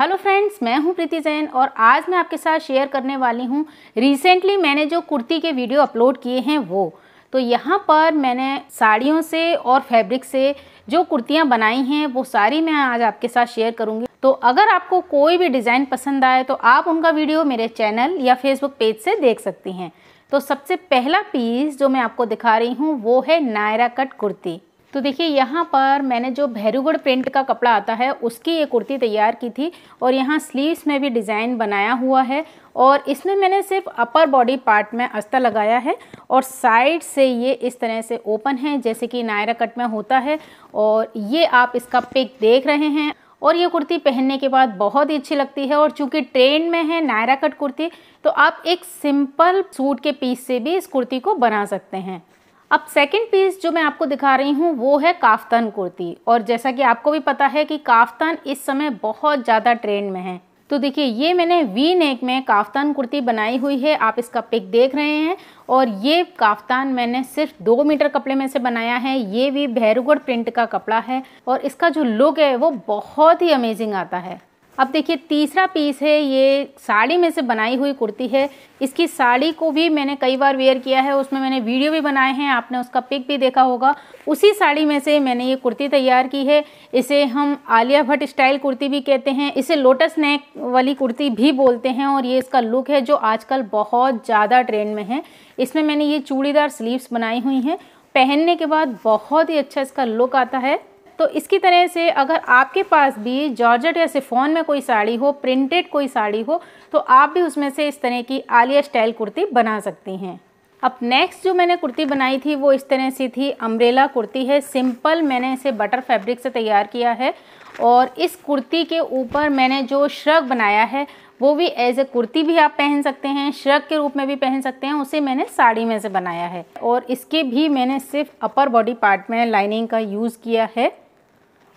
hello friends मैं हूं प्रीति जैन और आज मैं आपके साथ शेयर करने वाली हूं रिसेंटली मैंने जो कुर्ती के वीडियो अपलोड किए हैं वो तो यहाँ पर मैंने साड़ियों से और फैब्रिक से जो कुर्तियाँ बनाई हैं वो सारी मैं आज आपके साथ शेयर करूँगी तो अगर आपको कोई भी डिज़ाइन पसंद आए तो आप उनका वीडियो मेरे चैनल या फेसबुक पेज से देख सकती हैं तो सबसे पहला पीस जो मैं आपको दिखा रही हूँ वो है नायरा कट कुर्ती तो देखिए यहाँ पर मैंने जो भैरूगढ़ प्रिंट का कपड़ा आता है उसकी ये कुर्ती तैयार की थी और यहाँ स्लीव्स में भी डिज़ाइन बनाया हुआ है और इसमें मैंने सिर्फ अपर बॉडी पार्ट में अस्ता लगाया है और साइड से ये इस तरह से ओपन है जैसे कि नायरा कट में होता है और ये आप इसका पिक देख रहे हैं और ये कुर्ती पहनने के बाद बहुत ही अच्छी लगती है और चूंकि ट्रेंड में है नायरा कट कुर्ती तो आप एक सिंपल सूट के पीस से भी इस कुर्ती को बना सकते हैं अब सेकंड पीस जो मैं आपको दिखा रही हूँ वो है काफ्तान कुर्ती और जैसा कि आपको भी पता है कि काफ्तान इस समय बहुत ज़्यादा ट्रेंड में है तो देखिए ये मैंने वी नेक में काफ्तान कुर्ती बनाई हुई है आप इसका पिक देख रहे हैं और ये काफ्तान मैंने सिर्फ दो मीटर कपड़े में से बनाया है ये भी भैरूगढ़ प्रिंट का कपड़ा है और इसका जो लुक है वो बहुत ही अमेजिंग आता है अब देखिए तीसरा पीस है ये साड़ी में से बनाई हुई कुर्ती है इसकी साड़ी को भी मैंने कई बार वेयर किया है उसमें मैंने वीडियो भी बनाए हैं आपने उसका पिक भी देखा होगा उसी साड़ी में से मैंने ये कुर्ती तैयार की है इसे हम आलिया भट्ट स्टाइल कुर्ती भी कहते हैं इसे लोटस नेक वाली कुर्ती भी बोलते हैं और ये इसका लुक है जो आजकल बहुत ज़्यादा ट्रेंड में है इसमें मैंने ये चूड़ीदार स्लीव्स बनाई हुई हैं पहनने के बाद बहुत ही अच्छा इसका लुक आता है तो इसकी तरह से अगर आपके पास भी जॉर्जेट या सिफोन में कोई साड़ी हो प्रिंटेड कोई साड़ी हो तो आप भी उसमें से इस तरह की आलिया स्टाइल कुर्ती बना सकती हैं अब नेक्स्ट जो मैंने कुर्ती बनाई थी वो इस तरह से थी अम्ब्रेला कुर्ती है सिंपल मैंने इसे बटर फैब्रिक से तैयार किया है और इस कुर्ती के ऊपर मैंने जो श्रग बनाया है वो भी एज ए कुर्ती भी आप पहन सकते हैं श्रग के रूप में भी पहन सकते हैं उसे मैंने साड़ी में से बनाया है और इसके भी मैंने सिर्फ अपर बॉडी पार्ट में लाइनिंग का यूज़ किया है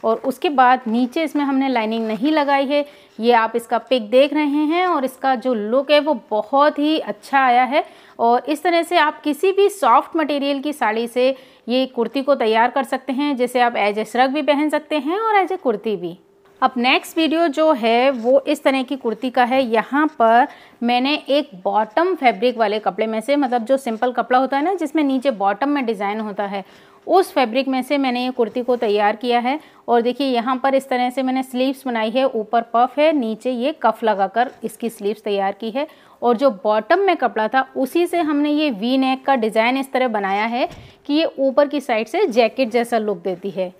और उसके बाद नीचे इसमें हमने लाइनिंग नहीं लगाई है ये आप इसका पिक देख रहे हैं और इसका जो लुक है वो बहुत ही अच्छा आया है और इस तरह से आप किसी भी सॉफ्ट मटेरियल की साड़ी से ये कुर्ती को तैयार कर सकते हैं जैसे आप एज ए श्रग भी पहन सकते हैं और एज ए कुर्ती भी अब नेक्स्ट वीडियो जो है वो इस तरह की कुर्ती का है यहाँ पर मैंने एक बॉटम फैब्रिक वाले कपड़े में से मतलब जो सिंपल कपड़ा होता है ना जिसमें नीचे बॉटम में डिज़ाइन होता है उस फैब्रिक में से मैंने ये कुर्ती को तैयार किया है और देखिए यहाँ पर इस तरह से मैंने स्लीव्स बनाई है ऊपर पफ है नीचे ये कफ लगाकर इसकी स्लीव्स तैयार की है और जो बॉटम में कपड़ा था उसी से हमने ये वी नेक का डिज़ाइन इस तरह बनाया है कि ये ऊपर की साइड से जैकेट जैसा लुक देती है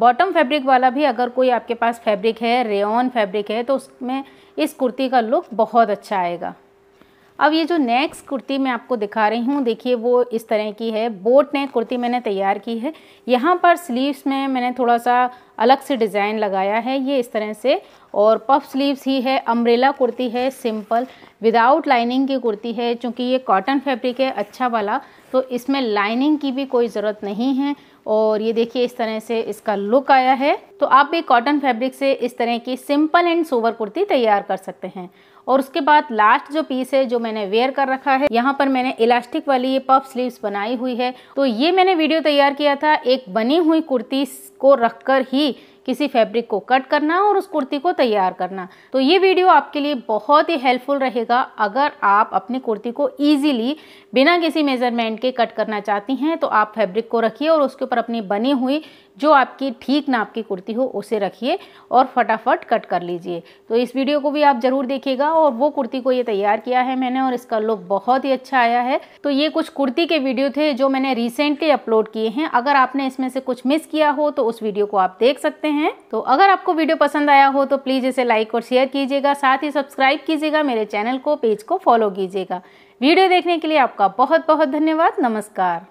बॉटम फैब्रिक वाला भी अगर कोई आपके पास फैब्रिक है रेन फैब्रिक है तो उसमें इस कुर्ती का लुक बहुत अच्छा आएगा अब ये जो नेक्स्ट कुर्ती मैं आपको दिखा रही हूँ देखिए वो इस तरह की है बोट नेक कुर्ती मैंने तैयार की है यहाँ पर स्लीव्स में मैंने थोड़ा सा अलग से डिज़ाइन लगाया है ये इस तरह से और पफ स्लीव्स ही है अम्ब्रेला कुर्ती है सिंपल विदाउट लाइनिंग की कुर्ती है क्योंकि ये कॉटन फैब्रिक है अच्छा वाला तो इसमें लाइनिंग की भी कोई ज़रूरत नहीं है और ये देखिए इस तरह से इसका लुक आया है तो आप भी कॉटन फैब्रिक से इस तरह की सिंपल एंड सोवर कुर्ती तैयार कर सकते हैं और उसके बाद लास्ट जो पीस है जो मैंने वेयर कर रखा है यहाँ पर मैंने इलास्टिक वाली ये पफ स्लीव्स बनाई हुई है तो ये मैंने वीडियो तैयार किया था एक बनी हुई कुर्ती को कर ही किसी फैब्रिक को कट करना और उस कुर्ती को तैयार करना तो ये वीडियो आपके लिए बहुत ही हेल्पफुल रहेगा अगर आप अपनी कुर्ती को इजीली बिना किसी मेजरमेंट के कट करना चाहती हैं तो आप फैब्रिक को रखिए और उसके ऊपर अपनी बनी हुई जो आपकी ठीक नाप की कुर्ती हो उसे रखिए और फटाफट कट कर लीजिए तो इस वीडियो को भी आप ज़रूर देखिएगा और वो कुर्ती को ये तैयार किया है मैंने और इसका लुक बहुत ही अच्छा आया है तो ये कुछ कुर्ती के वीडियो थे जो मैंने रिसेंटली अपलोड किए हैं अगर आपने इसमें से कुछ मिस किया हो तो उस वीडियो को आप देख सकते हैं तो अगर आपको वीडियो पसंद आया हो तो प्लीज़ इसे लाइक और शेयर कीजिएगा साथ ही सब्सक्राइब कीजिएगा मेरे चैनल को पेज को फॉलो कीजिएगा वीडियो देखने के लिए आपका बहुत बहुत धन्यवाद नमस्कार